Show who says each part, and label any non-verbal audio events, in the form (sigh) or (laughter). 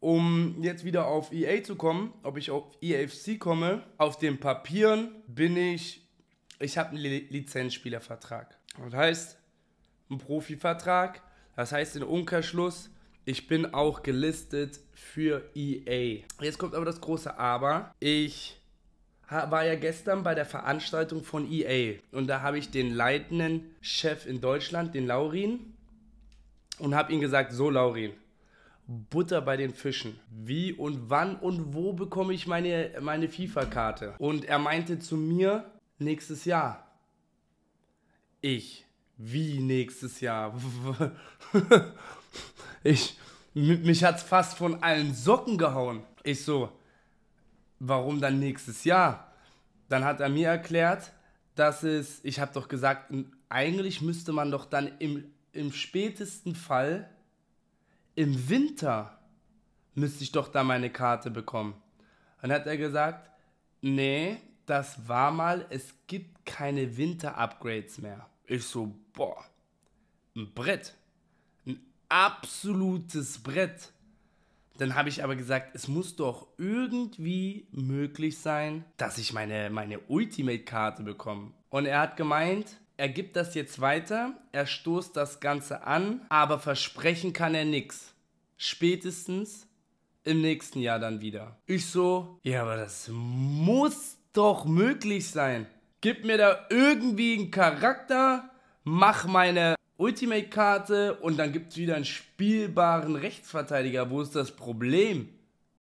Speaker 1: um jetzt wieder auf EA zu kommen, ob ich auf EFC komme, auf den Papieren bin ich, ich habe einen Lizenzspielervertrag. Das heißt, ein Profivertrag. Das heißt, in Umkehrschluss, ich bin auch gelistet für EA. Jetzt kommt aber das große Aber. Ich war ja gestern bei der Veranstaltung von EA und da habe ich den leitenden Chef in Deutschland, den Laurin, und habe ihm gesagt, so Laurin, Butter bei den Fischen. Wie und wann und wo bekomme ich meine, meine FIFA-Karte? Und er meinte zu mir, nächstes Jahr. Ich, wie nächstes Jahr? (laughs) ich, mich hat's fast von allen Socken gehauen. Ich so, warum dann nächstes Jahr? Dann hat er mir erklärt, dass es, ich habe doch gesagt, eigentlich müsste man doch dann im, im spätesten Fall im Winter müsste ich doch da meine Karte bekommen. Und dann hat er gesagt, nee, das war mal, es gibt keine Winter-Upgrades mehr. Ich so, boah, ein Brett. Ein absolutes Brett. Dann habe ich aber gesagt, es muss doch irgendwie möglich sein, dass ich meine, meine Ultimate-Karte bekomme. Und er hat gemeint, er gibt das jetzt weiter, er stoßt das Ganze an, aber versprechen kann er nichts. Spätestens im nächsten Jahr dann wieder. Ich so, ja, aber das muss doch möglich sein. Gib mir da irgendwie einen Charakter, mach meine Ultimate-Karte und dann gibt es wieder einen spielbaren Rechtsverteidiger. Wo ist das Problem?